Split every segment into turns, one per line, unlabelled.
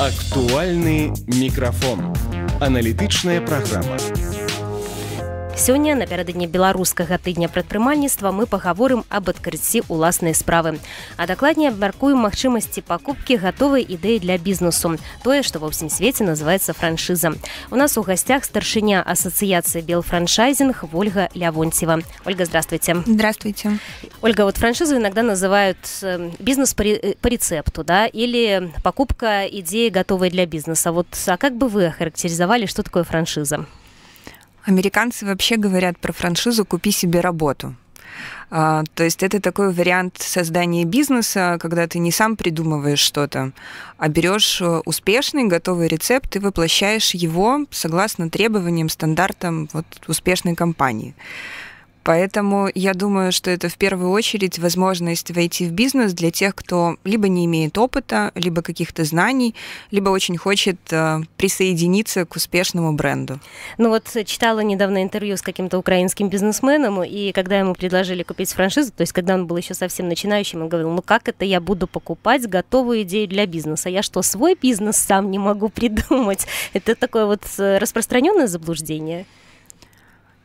Актуальный микрофон. Аналітычная программа. Сёння напярэдадні беларускага тыдня прадпрымальніцтва мы пагаворым аб адкрыцці ўласнай справы. А дакладней абмяркуем магчымасці пакупкі гатовай ідэі для бізнесу. Тое, што ва ўсім свеце называецца франшыза. У нас у гасцях старшыня асацыяцыі белфраншайзинг Вольга Лявонтьева. Ольга, здравствуйте. Здравствуйте. Ольга, вот франшизу иногда называют эм, бизнес по, э, по рецепту, да, или покупка идеи готовой для бизнеса. Вот, а как бы вы охарактеризовали, что такое франшиза?
Американцы вообще говорят про франшизу «купи себе работу». А, то есть это такой вариант создания бизнеса, когда ты не сам придумываешь что-то, а берешь э, успешный готовый рецепт и воплощаешь его согласно требованиям, стандартам вот, успешной компании. Поэтому я думаю, что это в первую очередь возможность войти в бизнес для тех, кто либо не имеет опыта, либо каких-то знаний, либо очень хочет э, присоединиться к успешному бренду.
Ну вот э, читала недавно интервью с каким-то украинским бизнесменом, и когда ему предложили купить франшизу, то есть когда он был еще совсем начинающим, он говорил, ну как это я буду покупать готовую идею для бизнеса? Я что, свой бизнес сам не могу придумать? Это такое вот э, распространенное
заблуждение?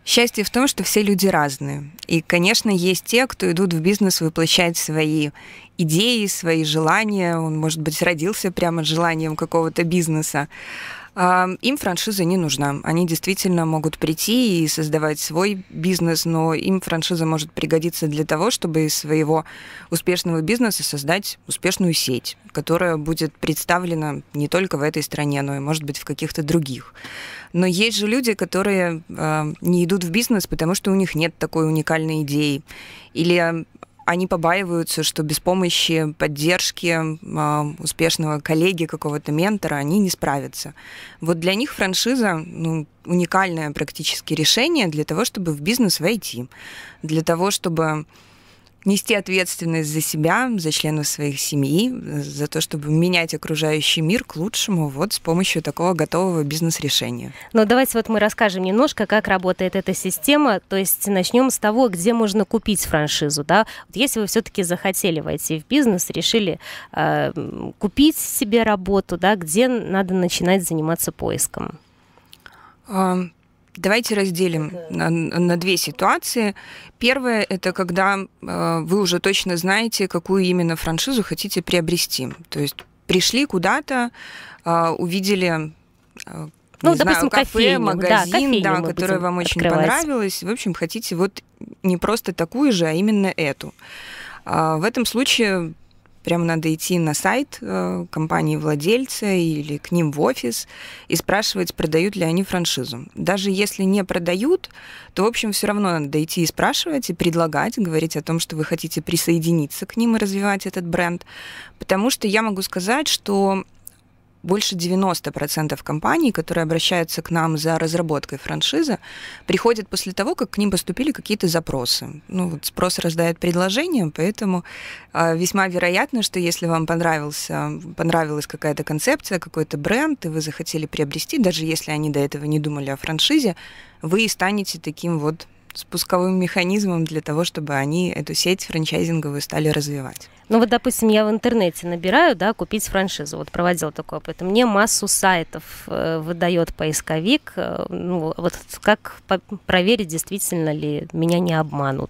Счастье в том, что все люди разные. И, конечно, есть те, кто идут в бизнес воплощать свои идеи, свои желания. Он, может быть, родился прямо с желанием какого-то бизнеса. А, им франшиза не нужна. Они действительно могут прийти и создавать свой бизнес, но им франшиза может пригодиться для того, чтобы из своего успешного бизнеса создать успешную сеть, которая будет представлена не только в этой стране, но и, может быть, в каких-то других. Но есть же люди, которые э, не идут в бизнес, потому что у них нет такой уникальной идеи. Или они побаиваются, что без помощи, поддержки э, успешного коллеги, какого-то ментора они не справятся. Вот для них франшиза ну, уникальное практически решение для того, чтобы в бизнес войти, для того, чтобы нести ответственность за себя, за членов своих семьи, за то, чтобы менять окружающий мир к лучшему вот с помощью такого готового бизнес-решения.
Но давайте вот мы расскажем немножко, как работает эта система, то есть начнем с того, где можно купить франшизу, да? Вот если вы все-таки захотели войти в бизнес, решили э, купить себе работу, да, где надо начинать заниматься поиском?
Давайте разделим на, на две ситуации. Первое – это когда э, вы уже точно знаете, какую именно франшизу хотите приобрести. То есть пришли куда-то, э, увидели э,
ну, не допустим, знаю, кафе, кофейню, магазин, да, да которое вам очень открывать.
понравилось. В общем, хотите вот не просто такую же, а именно эту. А в этом случае Прямо надо идти на сайт э, компании-владельца или к ним в офис и спрашивать, продают ли они франшизу. Даже если не продают, то, в общем, все равно надо идти и спрашивать, и предлагать, говорить о том, что вы хотите присоединиться к ним и развивать этот бренд. Потому что я могу сказать, что больше 90% компаний, которые обращаются к нам за разработкой франшизы, приходят после того, как к ним поступили какие-то запросы. Ну, вот спрос рождает предложение, поэтому э, весьма вероятно, что если вам понравился, понравилась какая-то концепция, какой-то бренд, и вы захотели приобрести, даже если они до этого не думали о франшизе, вы станете таким вот спусковым механизмом для того, чтобы они эту сеть франчайзинговую стали развивать?
Ну вот, допустим, я в интернете набираю, да, купить франшизу, вот проводил такое, поэтому мне массу сайтов э, выдает поисковик, э, ну
вот как проверить, действительно ли меня не обманут?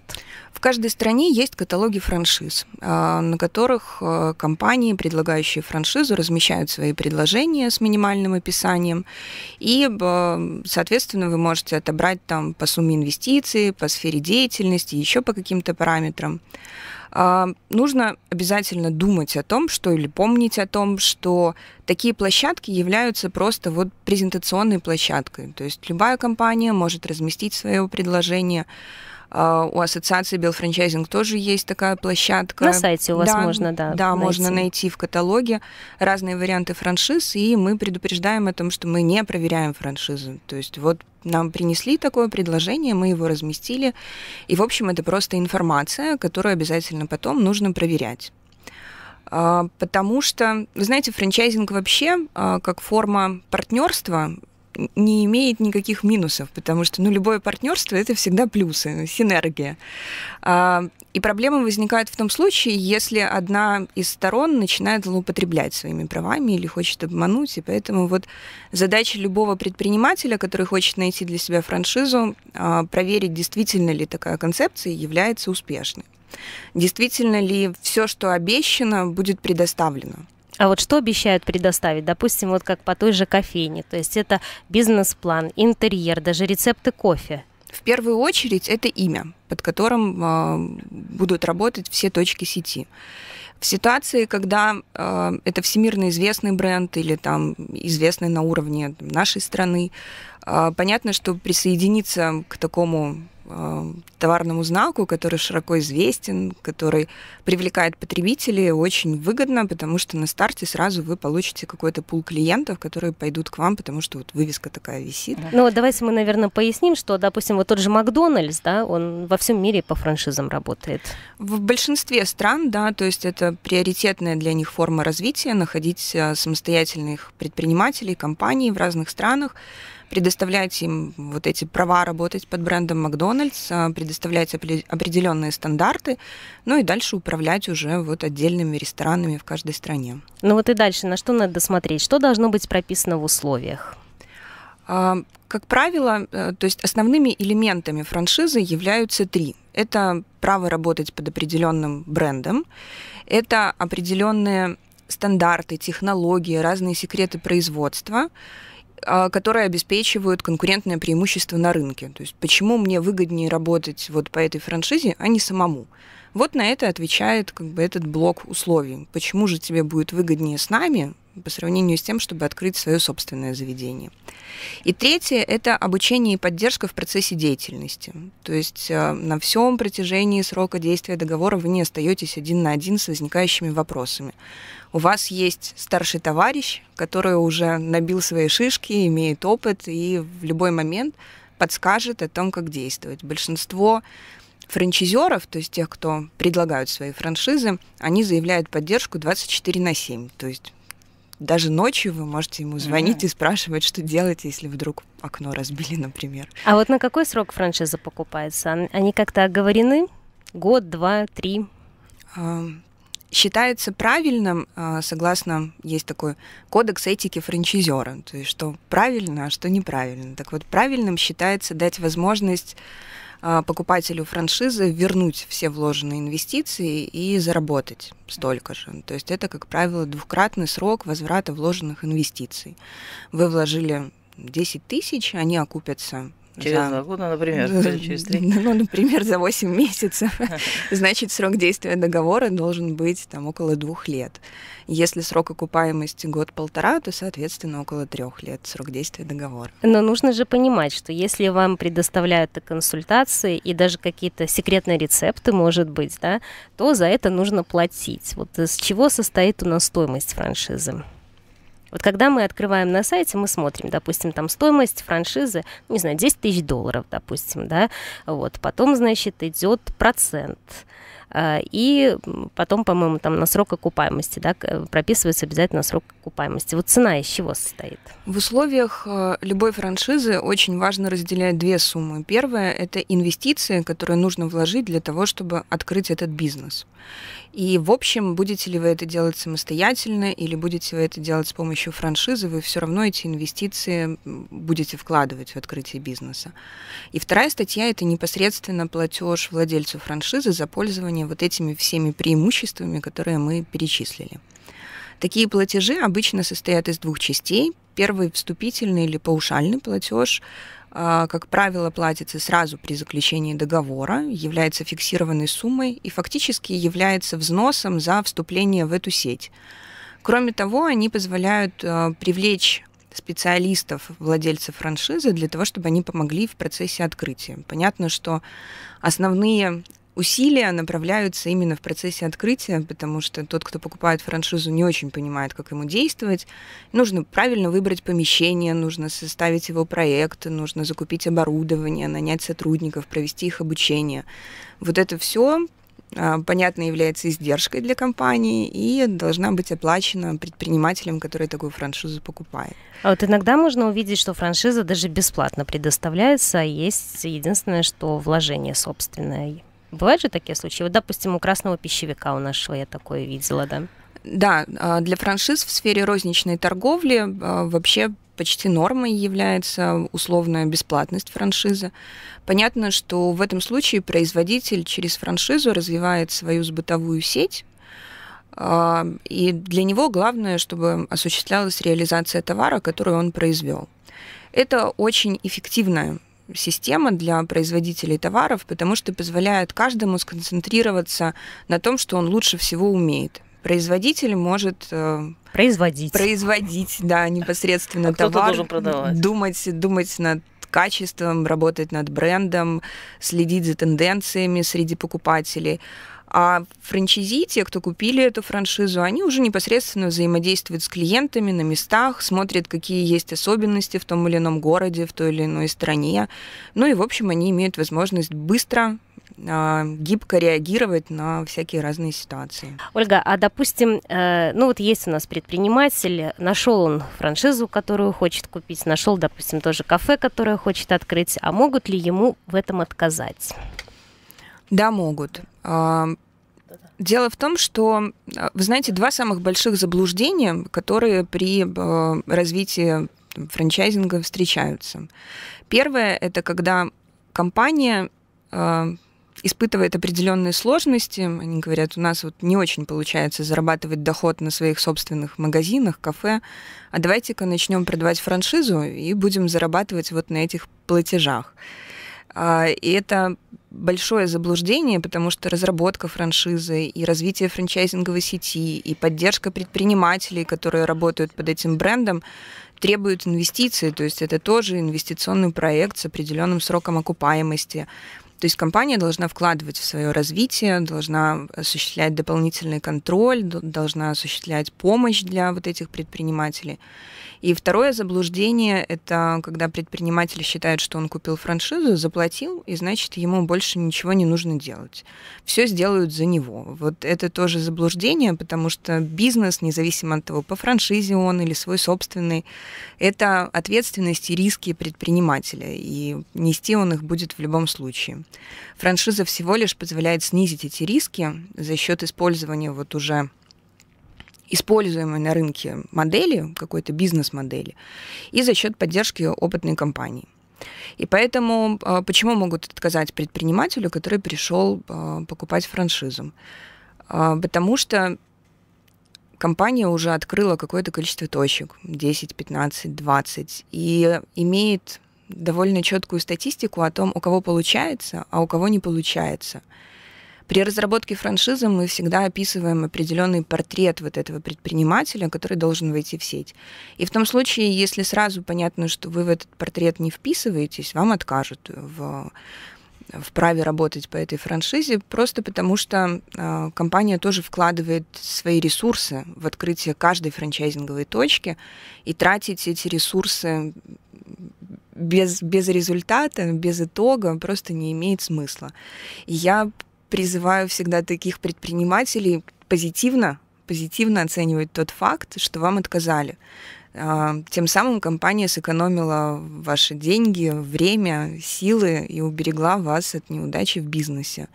В каждой стране есть каталоги франшиз, э, на которых э, компании, предлагающие франшизу, размещают свои предложения с минимальным описанием, и, э, соответственно, вы можете отобрать там по сумме инвестиций, профессии, по сфере деятельности, еще по каким-то параметрам. А, нужно обязательно думать о том, что или помнить о том, что такие площадки являются просто вот презентационной площадкой. То есть любая компания может разместить свое предложение а, у ассоциации Белфранчайзинг тоже есть такая площадка. На сайте у вас да, можно, да. Да, найти. можно найти в каталоге разные варианты франшиз, и мы предупреждаем о том, что мы не проверяем франшизу То есть вот нам принесли такое предложение, мы его разместили. И, в общем, это просто информация, которую обязательно потом нужно проверять а, потому что, вы знаете, франчайзинг вообще а, как форма партнерства не имеет никаких минусов, потому что ну, любое партнерство это всегда плюсы, синергия. А, и проблема возникает в том случае, если одна из сторон начинает злоупотреблять своими правами или хочет обмануть. И поэтому вот задача любого предпринимателя, который хочет найти для себя франшизу, а, проверить, действительно ли такая концепция является успешной. Действительно ли все, что обещано, будет предоставлено. А вот что
обещают предоставить? Допустим, вот как по той же кофейне. То есть это бизнес-план, интерьер, даже рецепты кофе.
В первую очередь это имя, под которым э, будут работать все точки сети. В ситуации, когда э, это всемирно известный бренд или там известный на уровне там, нашей страны, э, понятно, что присоединиться к такому Эм, товарному знаку, который широко известен, который привлекает потребителей, очень выгодно, потому что на старте сразу вы получите какой-то пул клиентов, которые пойдут к вам, потому что вот вывеска такая висит. Ну
давайте мы, наверное, поясним, что, допустим, вот тот же Макдональдс, да, он во всем мире по франшизам работает.
В большинстве стран, да, то есть это приоритетная для них форма развития, находить э, самостоятельных предпринимателей, компаний в разных странах, предоставлять им вот эти права работать под брендом Макдональдс, а, предоставлять определенные стандарты, ну и дальше управлять уже вот отдельными ресторанами в каждой стране. Ну вот и дальше, на что надо смотреть? Что должно быть прописано в условиях? А, как правило, э, то есть основными элементами франшизы являются три. Это право работать под определенным брендом, это определенные стандарты, технологии, разные секреты производства – а, которые обеспечивают конкурентное преимущество на рынке. То есть почему мне выгоднее работать вот по этой франшизе, а не самому? Вот на это отвечает как бы этот блок условий. Почему же тебе будет выгоднее с нами по сравнению с тем, чтобы открыть свое собственное заведение. И третье – это обучение и поддержка в процессе деятельности. То есть э, на всем протяжении срока действия договора вы не остаетесь один на один с возникающими вопросами. У вас есть старший товарищ, который уже набил свои шишки, имеет опыт и в любой момент подскажет о том, как действовать. Большинство франчизеров, то есть тех, кто предлагают свои франшизы, они заявляют поддержку 24 на 7. То есть даже ночью вы можете ему звонить mm-hmm. и спрашивать, что делать, если вдруг окно разбили, например.
А вот на какой срок франшиза покупается? Они как-то оговорены? Год, два,
три? А, считается правильным, а, согласно, есть такой кодекс этики франчизера, то есть что правильно, а что неправильно. Так вот, правильным считается дать возможность а, покупателю франшизы вернуть все вложенные инвестиции и заработать столько же. То есть это, как правило, двукратный срок возврата вложенных инвестиций. Вы вложили 10 тысяч, они окупятся Через за... два года, например, или через три? Ну, например, за 8 месяцев. Значит, срок действия договора должен быть там около двух лет. Если срок окупаемости год-полтора, то, соответственно, около трех лет срок действия договора.
Но нужно же понимать, что если вам предоставляют консультации и даже какие-то секретные рецепты, может быть, да, то за это нужно платить. Вот с чего состоит у нас стоимость франшизы? Вот когда мы открываем на сайте, мы смотрим, допустим, там стоимость франшизы, не знаю, 10 тысяч долларов, допустим, да, вот, потом, значит, идет процент, Э, и потом, по-моему, там на срок окупаемости, да, э, прописывается обязательно срок окупаемости. Вот цена из чего состоит?
В условиях э, любой франшизы очень важно разделять две суммы. Первая – это инвестиции, которые нужно вложить для того, чтобы открыть этот бизнес. И, в общем, будете ли вы это делать самостоятельно или будете вы это делать с помощью франшизы, вы все равно эти инвестиции будете вкладывать в открытие бизнеса. И вторая статья – это непосредственно платеж владельцу франшизы за пользование обладание вот этими всеми преимуществами, которые мы перечислили. Такие платежи обычно состоят из двух частей. Первый – вступительный или паушальный платеж, а, как правило, платится сразу при заключении договора, является фиксированной суммой и фактически является взносом за вступление в эту сеть. Кроме того, они позволяют а, привлечь специалистов, владельцев франшизы, для того, чтобы они помогли в процессе открытия. Понятно, что основные усилия направляются именно в процессе открытия, потому что тот, кто покупает франшизу, не очень понимает, как ему действовать. Нужно правильно выбрать помещение, нужно составить его проект, нужно закупить оборудование, нанять сотрудников, провести их обучение. Вот это все а, понятно, является издержкой для компании и должна быть оплачена предпринимателем, который такую франшизу покупает. А вот иногда можно увидеть, что франшиза даже бесплатно предоставляется,
а есть единственное, что вложение собственное. Бывают же такие случаи? Вот, допустим,
у красного пищевика у нашего я такое видела, да? Да, а, для франшиз в сфере розничной торговли а, вообще почти нормой является условная бесплатность франшизы. Понятно, что в этом случае производитель через франшизу развивает свою сбытовую сеть, а, и для него главное, чтобы осуществлялась реализация товара, который он произвел. Это очень эффективная система для производителей товаров, потому что позволяет каждому сконцентрироваться на том, что он лучше всего умеет. Производитель может э, производить, производить, да, непосредственно а товар, думать, думать над качеством, работать над брендом, следить за тенденциями среди покупателей. А франчайзи, те, кто купили эту франшизу, они уже непосредственно взаимодействуют с клиентами на местах, смотрят, какие есть особенности в том или ином городе, в той или иной стране. Ну и, в общем, они имеют возможность быстро а, гибко реагировать на всякие разные ситуации. Ольга, а допустим,
э, ну вот есть у нас предприниматель, нашел он франшизу, которую хочет купить, нашел, допустим, тоже кафе, которое хочет открыть,
а могут ли ему в этом отказать? Да, могут. А, дело в том, что, а, вы знаете, два самых больших заблуждения, которые при а, развитии франчайзинга встречаются. Первое – это когда компания испытывает определенные сложности. Они говорят, у нас вот не очень получается зарабатывать доход на своих собственных магазинах, кафе, а давайте-ка начнем продавать франшизу и будем зарабатывать вот на этих платежах. И это большое заблуждение, потому что разработка франшизы и развитие франчайзинговой сети и поддержка предпринимателей, которые работают под этим брендом, требуют инвестиций, то есть это тоже инвестиционный проект с определенным сроком окупаемости. То есть компания должна вкладывать в свое развитие, должна осуществлять дополнительный контроль, должна осуществлять помощь для вот этих предпринимателей. И второе заблуждение – это когда предприниматель считает, что он купил франшизу, заплатил, и значит, ему больше ничего не нужно делать. Все сделают за него. Вот это тоже заблуждение, потому что бизнес, независимо от того, по франшизе он или свой собственный, это ответственность и риски предпринимателя, и нести он их будет в любом случае. Франшиза всего лишь позволяет снизить эти риски за счет использования вот уже используемой на рынке модели, какой-то бизнес-модели, и за счет поддержки опытной компании. И поэтому а, почему могут отказать предпринимателю, который пришел а, покупать франшизу? А, потому что компания уже открыла какое-то количество точек, 10, 15, 20, и имеет довольно четкую статистику о том, у кого получается, а у кого не получается. При разработке франшизы мы всегда описываем определенный портрет вот этого предпринимателя, который должен войти в сеть. И в том случае, если сразу понятно, что вы в этот портрет не вписываетесь, вам откажут в в праве работать по этой франшизе, просто потому что э, компания тоже вкладывает свои ресурсы в открытие каждой франчайзинговой точки, и тратить эти ресурсы без, без результата, без итога просто не имеет смысла. я призываю всегда таких предпринимателей позитивно, позитивно оценивать тот факт, что вам отказали. А, тем самым компания сэкономила ваши деньги, время, силы и уберегла вас от неудачи в бизнесе.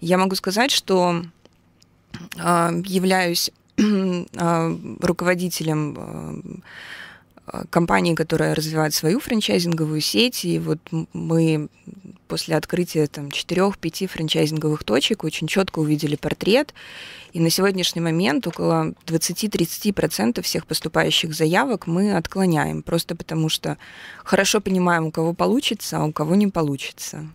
Я могу сказать, что а, являюсь а, руководителем компании, которая развивает свою франчайзинговую сеть, и вот мы после открытия там четырех-пяти франчайзинговых точек очень четко увидели портрет. И на сегодняшний момент около 20-30% всех поступающих заявок мы отклоняем, просто потому что хорошо понимаем, у кого получится, а у кого не получится.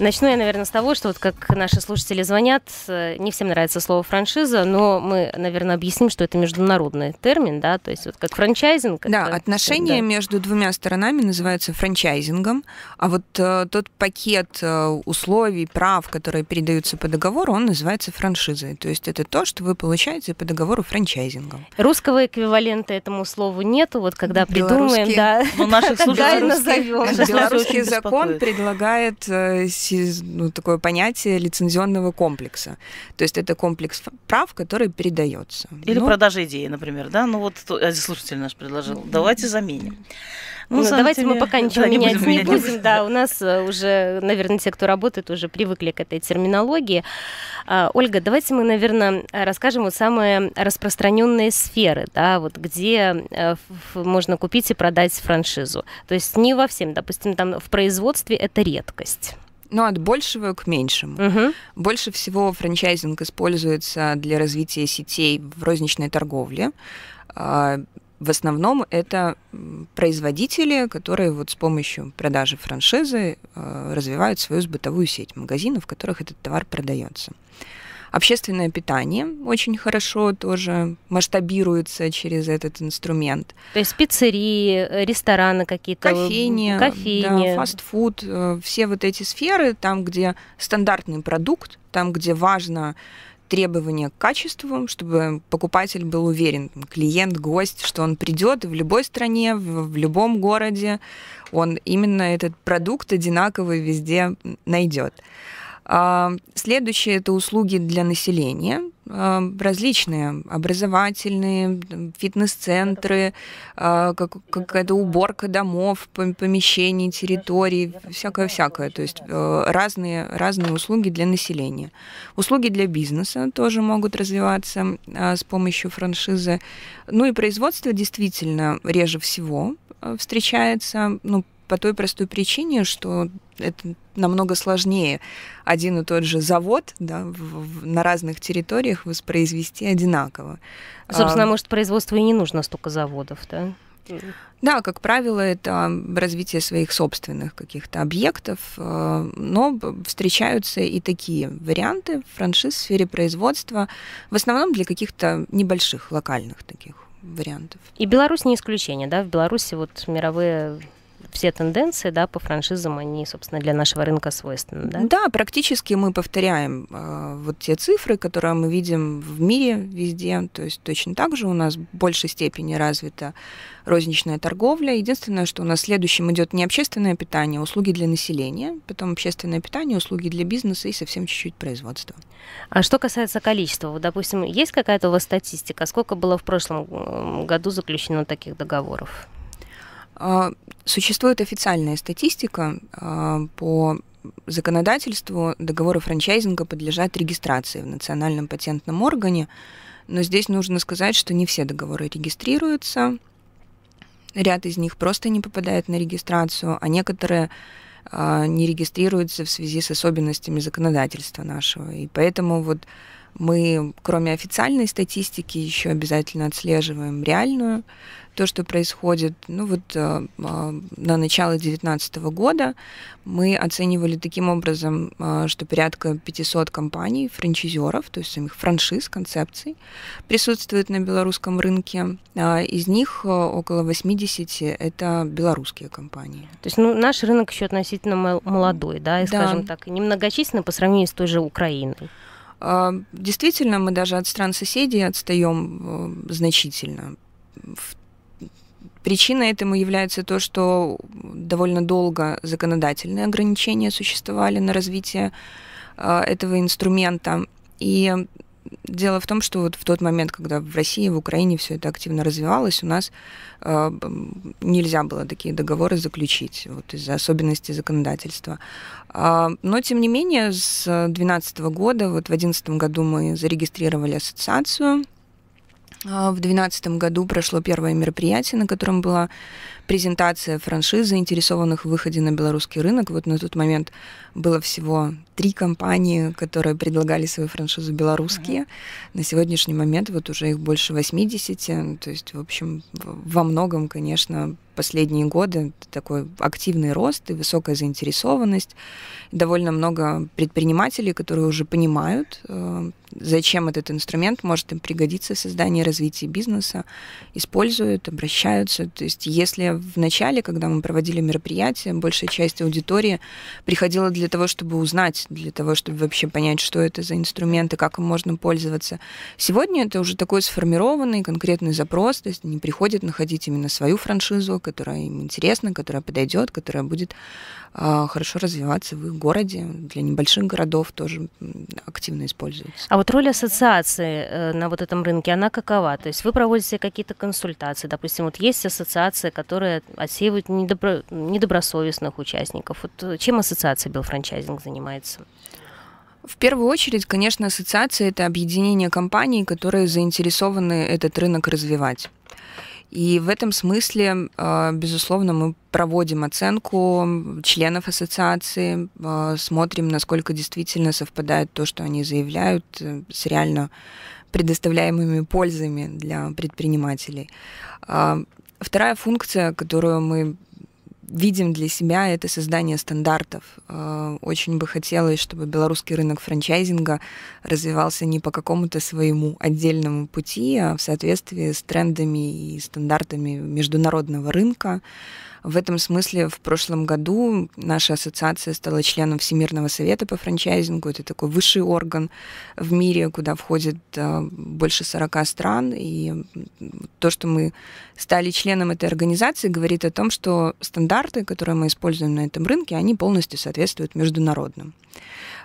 Начну я, наверное, с того, что вот как наши слушатели
звонят, не
всем нравится слово франшиза, но мы, наверное, объясним, что это международный термин, да, то есть вот как франчайзинг. Да, это, отношения да.
между двумя сторонами называются франчайзингом, а вот э, тот пакет пакет э, условий, прав, которые передаются по договору, он называется франшизой. То есть это то, что вы получаете по договору франчайзинга.
Русского эквивалента этому слову нету, вот когда придумаем, да. Ну, белорусский закон
предлагает э, ну, такое понятие лицензионного комплекса. То есть это комплекс прав, который передается. Или ну,
продажа идеи, например, да? Ну вот э, слушатель наш предложил. Давайте заменим.
Ну, ну давайте деле, мы пока ничего да, менять не будем, не будем. Да, у нас
э, уже, наверное, те, кто работает, уже привыкли к этой терминологии. А, Ольга, давайте мы, наверное, расскажем вот самые распространенные сферы, да, вот где э, можно купить и продать франшизу. То есть не во всем, допустим, там в производстве
это редкость. Ну, от большего к меньшему. Угу. Больше всего франчайзинг используется для развития сетей в розничной торговле а, в основном это производители, которые вот с помощью продажи франшизы э, развивают свою сбытовую сеть магазинов, в которых этот товар продается. Общественное питание очень хорошо тоже масштабируется через этот инструмент.
То есть пиццерии, э, рестораны
какие-то, э, кофейни, кофейни. Да, фастфуд, все вот эти сферы, там, где стандартный продукт, там, где важно требования к качеству, чтобы покупатель был уверен, клиент, гость, что он придет в любой стране, в, в любом городе, он именно этот продукт одинаковый везде найдет. А, Следующее это услуги для населения, а, различные образовательные, фитнес-центры, а, какая-то уборка домов, помещений, территорий, всякое-всякое. То есть э, разные, разные услуги для населения. Услуги для бизнеса тоже могут развиваться с помощью франшизы. Ну и производство действительно реже всего э, встречается, ну, по той простой причине, что это намного сложнее один и тот же завод да, в, в, на разных территориях воспроизвести одинаково. Собственно, а, может, производству и не нужно столько заводов, да? Да, как правило, это развитие своих собственных каких-то объектов, э, но встречаются и такие варианты франшиз в сфере производства, в основном для каких-то небольших локальных таких вариантов. И Беларусь
не исключение, да? В Беларуси вот мировые все тенденции да, по франшизам, они, собственно, для нашего рынка свойственны. Да, да
практически мы повторяем э, вот те цифры, которые мы видим в мире везде. То есть точно так же у нас в большей степени развита розничная торговля. Единственное, что у нас следующим идет не общественное питание, а услуги для населения, потом общественное питание, услуги для бизнеса и совсем чуть-чуть производства. А что касается
количества, вот, допустим, есть какая-то у вас статистика, сколько было в прошлом году заключено
таких договоров? А, существует официальная статистика а, по законодательству договоры франчайзинга подлежат регистрации в Национальном патентном органе, но здесь нужно сказать, что не все договоры регистрируются, ряд из них просто не попадает на регистрацию, а некоторые а, не регистрируются в связи с особенностями законодательства нашего. И поэтому вот мы, кроме официальной статистики, еще обязательно отслеживаем реальную, то, что происходит. Ну вот э, э на начало 2019 года мы оценивали таким образом, э, что порядка 500 компаний, франчизеров, то есть самих франшиз, концепций, присутствуют на белорусском рынке. Э, из них э, около 80 это белорусские компании. То есть ну, наш рынок еще относительно молодой, да, и, да. скажем так, немногочисленный по сравнению с той же Украиной. А, действительно, мы даже от стран соседей отстаем э, значительно. Причина этому является то, что довольно долго законодательные ограничения существовали на развитие а, этого инструмента. И дело в том, что вот в тот момент, когда в России, в Украине все это активно развивалось, у нас э, нельзя было такие договоры заключить вот, из-за особенностей законодательства. Э, но, тем не менее, с 2012 года, вот в 2011 году мы зарегистрировали ассоциацию, а, в 2012 году прошло первое мероприятие, на котором была презентация франшиз, заинтересованных в выходе на белорусский рынок. Вот на тот момент было всего три компании, которые предлагали свои франшизы белорусские. Mm-hmm. На сегодняшний момент вот уже их больше 80. То есть, в общем, во многом, конечно, последние годы такой активный рост и высокая заинтересованность. Довольно много предпринимателей, которые уже понимают, э, зачем этот инструмент может им пригодиться в создании и развитии бизнеса, используют, обращаются. То есть если в начале, когда мы проводили мероприятие, большая часть аудитории приходила для того, чтобы узнать, для того, чтобы вообще понять, что это за инструменты, как им можно пользоваться. Сегодня это уже такой сформированный конкретный запрос, то есть они приходят находить именно свою франшизу, которая им интересна, которая подойдет, которая будет э, хорошо развиваться в их городе. Для небольших городов тоже активно используется. А
вот роль ассоциации э, на вот этом рынке, она какова? То есть вы проводите какие-то консультации, допустим, вот есть ассоциация, которая которые отсеивают недобро... недобросовестных участников. Вот э, чем
ассоциация Белфранчайзинг занимается? В первую очередь, конечно, ассоциация – это объединение компаний, которые заинтересованы этот рынок развивать. И в этом смысле, э, безусловно, мы проводим оценку членов ассоциации, э, смотрим, насколько действительно совпадает то, что они заявляют, с реально предоставляемыми пользами для предпринимателей. А, Вторая функция, которую мы видим для себя, это создание стандартов. Э, очень бы хотелось, чтобы белорусский рынок франчайзинга развивался не по какому-то своему отдельному пути, а в соответствии с трендами и стандартами международного рынка. В этом смысле в прошлом году наша ассоциация стала членом Всемирного совета по франчайзингу. Это такой высший орган в мире, куда входит э, больше 40 стран. И то, что мы стали членом этой организации, говорит о том, что стандарты, которые мы используем на этом рынке, они полностью соответствуют международным.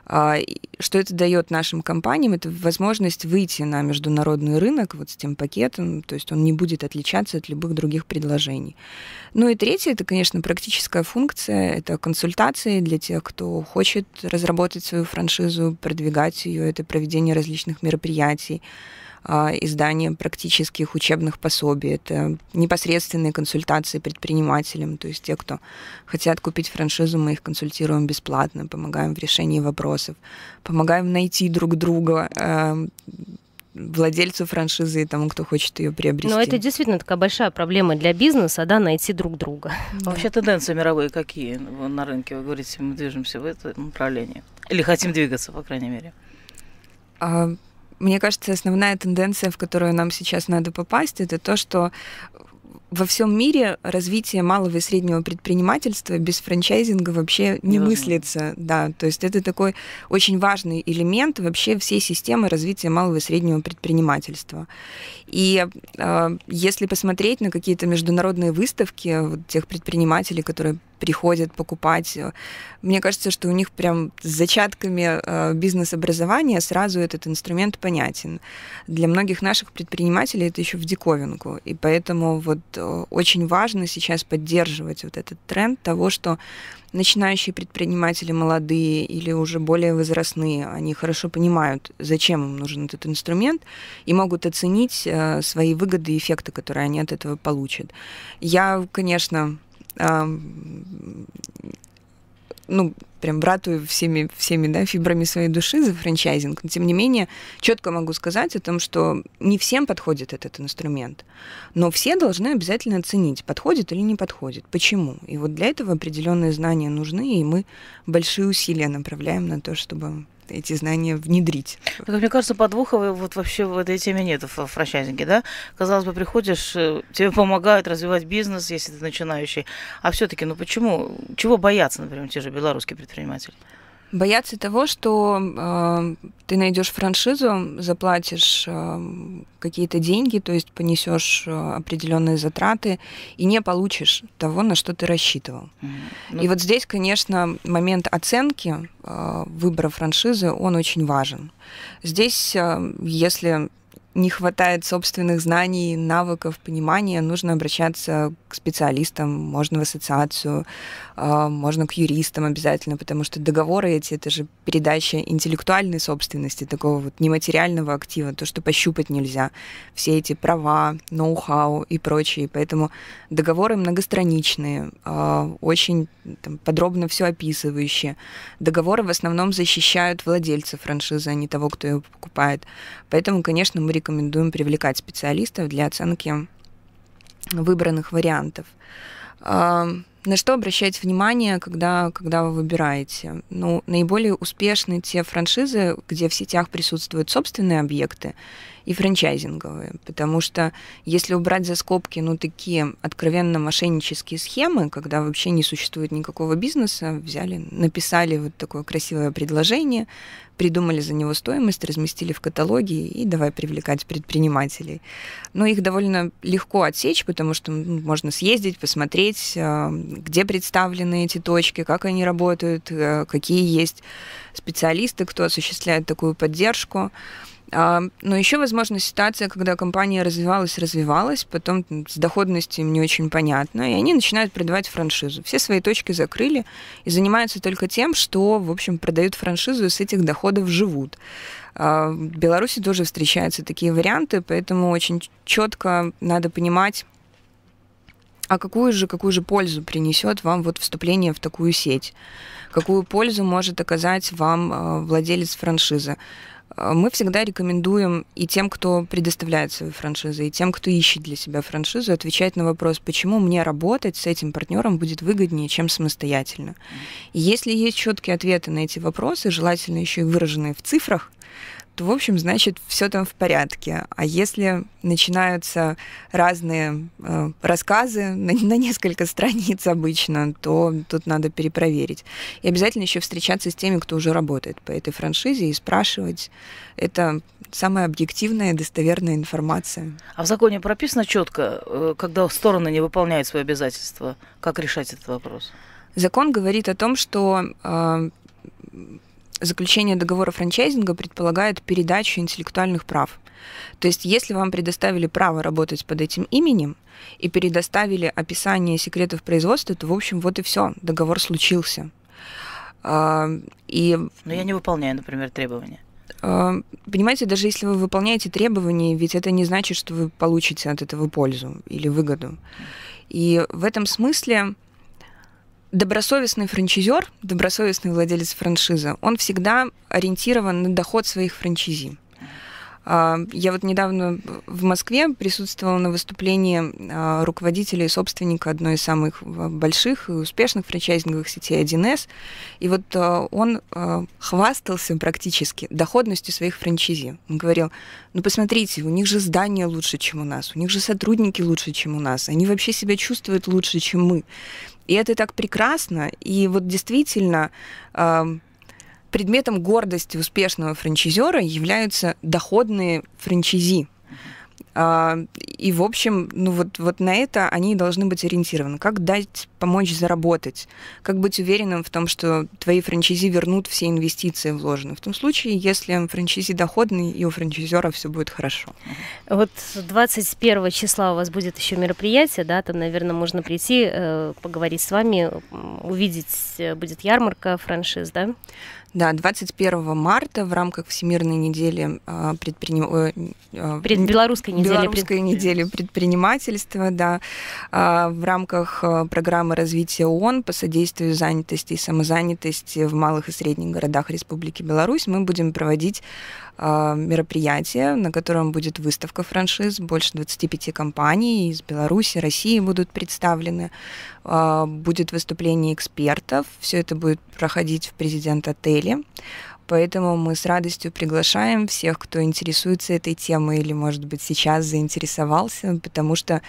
А, что это дает нашим компаниям? Это возможность выйти на международный рынок вот с тем пакетом, то есть он не будет отличаться от любых других предложений. Ну и третье, это, конечно, практическая функция, это консультации для тех, кто хочет разработать свою франшизу, продвигать ее, это проведение различных мероприятий, а, издание практических учебных пособий, это непосредственные консультации предпринимателям, то есть те, кто хотят купить франшизу, мы их консультируем бесплатно, помогаем в решении вопросов, помогаем найти друг друга, эм, владельцу франшизы и тому, кто хочет ее приобрести. Но это
действительно такая большая проблема для бизнеса, да, найти друг друга.
Ну, да. Вообще тенденции мировые какие на рынке? Вы говорите,
мы движемся в этом направлении. Или хотим двигаться, по крайней мере.
А, мне кажется, основная тенденция, в которую нам сейчас надо попасть, это то, что во всем мире развитие малого и среднего предпринимательства без франчайзинга вообще не, не мыслится. Да, то есть это такой очень важный элемент вообще всей системы развития малого и среднего предпринимательства. И э, если посмотреть на какие-то международные выставки вот, тех предпринимателей, которые приходят покупать. Мне кажется, что у них прям с зачатками э, бизнес-образования сразу этот инструмент понятен. Для многих наших предпринимателей это еще в диковинку. И поэтому вот э, очень важно сейчас поддерживать вот этот тренд того, что начинающие предприниматели молодые или уже более возрастные, они хорошо понимают, зачем им нужен этот инструмент и могут оценить э, свои выгоды и эффекты, которые они от этого получат. Я, конечно, ну, прям ратую всеми, всеми да, фибрами своей души за франчайзинг. Но, тем не менее, четко могу сказать о том, что не всем подходит этот инструмент, но все должны обязательно оценить, подходит или не подходит, почему. И вот для этого определенные знания нужны, и мы большие усилия направляем на то, чтобы эти знания внедрить. мне кажется,
подвоха вот вообще в этой теме нет в франчайзинге, да? Казалось бы, приходишь, э, тебе помогают развивать бизнес, если ты начинающий. А все-таки, ну почему? Чего боятся, например, те же белорусские
предприниматели? Бояться того, что э, ты найдешь франшизу, заплатишь э, какие-то деньги, то есть понесешь э, определенные затраты и не получишь того, на что ты рассчитывал. Mm-hmm. и вот здесь, конечно, момент оценки э, выбора франшизы, он очень важен. Здесь, э, если не хватает собственных знаний, навыков, понимания, нужно обращаться к специалистам, можно в ассоциацию, а, можно к юристам обязательно, потому что договоры эти — это же передача интеллектуальной собственности, такого вот нематериального актива, то, что пощупать нельзя. Все эти права, ноу-хау и прочее. Поэтому договоры многостраничные, а, очень там, подробно все описывающие. Договоры в основном защищают владельца франшизы, а не того, кто ее покупает. Поэтому, конечно, мы рекомендуем рекомендуем привлекать специалистов для оценки выбранных вариантов. А, на что обращать внимание, когда, когда вы выбираете? Ну, наиболее успешны те франшизы, где в сетях присутствуют собственные объекты, и франчайзинговые. Потому что если убрать за скобки, ну, такие откровенно мошеннические схемы, когда вообще не существует никакого бизнеса, взяли, написали вот такое красивое предложение, придумали за него стоимость, разместили в каталоге и давай привлекать предпринимателей. Но их довольно легко отсечь, потому что можно съездить, посмотреть, э, где представлены эти точки, как они работают, э, какие есть специалисты, кто осуществляет такую поддержку. А, но еще, возможно, ситуация, когда компания развивалась, развивалась, потом с доходностью им не очень понятно, и они начинают продавать франшизу. Все свои точки закрыли и занимаются только тем, что, в общем, продают франшизу и с этих доходов живут. А, в Беларуси тоже встречаются такие варианты, поэтому очень четко надо понимать, а какую же, какую же пользу принесет вам вот вступление в такую сеть? Какую пользу может оказать вам а, владелец франшизы? А, мы всегда рекомендуем и тем, кто предоставляет свою франшизу, и тем, кто ищет для себя франшизу, отвечать на вопрос, почему мне работать с этим партнером будет выгоднее, чем самостоятельно. И если есть четкие ответы на эти вопросы, желательно еще и выраженные в цифрах, то, в общем, значит, все там в порядке. А если начинаются разные э, рассказы на, на несколько страниц обычно, то тут надо перепроверить. И обязательно еще встречаться с теми, кто уже работает по этой франшизе, и спрашивать. Это самая объективная, достоверная информация. А в законе прописано четко, э, когда стороны не выполняют свои обязательства, как решать этот вопрос? Закон говорит о том, что э, заключение договора франчайзинга предполагает передачу интеллектуальных прав. То есть, если вам предоставили право работать под этим именем и предоставили описание секретов производства, то, в общем, вот и все, договор случился. А, и... Но я не выполняю, например, требования. А, понимаете, даже если вы выполняете требования, ведь это не значит, что вы получите от этого пользу или выгоду. И в этом смысле добросовестный франчизер, добросовестный владелец франшизы, он всегда ориентирован на доход своих франчизи. А, я вот недавно в Москве присутствовала на выступлении а, руководителя и собственника одной из самых а, больших и успешных франчайзинговых сетей 1С. И вот он хвастался практически доходностью своих франчайзи. Он говорил, ну посмотрите, у них же здание лучше, чем у нас, у них же сотрудники лучше, чем у нас, они вообще себя чувствуют лучше, чем мы. И это так прекрасно. И вот действительно предметом гордости успешного франчайзера являются доходные франчайзи. А, и, в общем, ну вот, вот на это они должны быть ориентированы. Как дать, помочь заработать? Как быть уверенным в том, что твои франчайзи вернут все инвестиции вложенные? В том случае, если франчайзи доходный, и у франчайзера все будет хорошо. Вот 21 числа у вас будет еще мероприятие, да,
там, наверное, можно прийти, э, поговорить с вами, увидеть, э, будет ярмарка
франшиз, да? Да, 21 марта в рамках Всемирной недели а, предпринимательства, Белорусской недели, Белорусской пред... недели предпринимательства, да, а, в рамках а, программы развития ООН по содействию занятости и самозанятости в малых и средних городах Республики Беларусь мы будем проводить а, мероприятие, на котором будет выставка франшиз. Больше 25 компаний из Беларуси, России будут представлены. А, будет выступление экспертов. Все это будет проходить в президент-отеле. Поэтому мы с радостью приглашаем всех, кто интересуется этой темой или, может быть, сейчас заинтересовался, потому что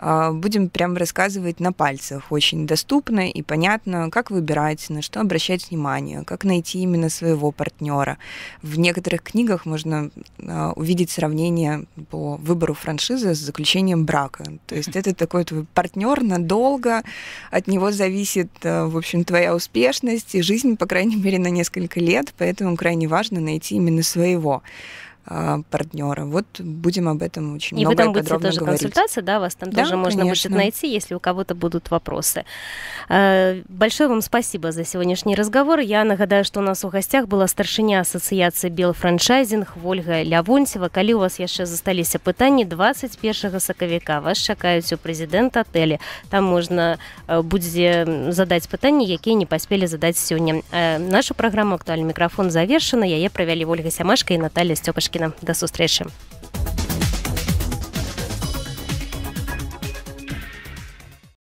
а, будем прям рассказывать на пальцах, очень доступно и понятно, как выбирать, на что обращать внимание, как найти именно своего партнера. В некоторых книгах можно а, увидеть сравнение по выбору франшизы с заключением брака. То есть это такой твой партнер надолго, от него зависит, а, в общем, твоя успешность и жизнь, по крайней мере, на несколько лет, поэтому крайне важно найти именно своего. А, партнера. Вот будем об этом очень и много и подробно говорить. И в этом будет тоже консультация, да, вас там да, тоже конечно. можно будет найти,
если у кого-то будут вопросы. А, большое вам спасибо за сегодняшний разговор. Я нагадаю, что у нас у гостях была старшиня Ассоциации белфранчайзинг Вольга Лявонцева. Калі у вас яшчэ засталіся пытанні 21 Соковика. вас чакаюць у прэзідэнта отеля. Там можно а, будзе задать пытанні, какие не паспелі задаць сёння. Нашу актуальный микрофон завершена. Я Яе провели Вольга Сямашка и Наталья Сцёпашкі Калікіна. До зустрічі.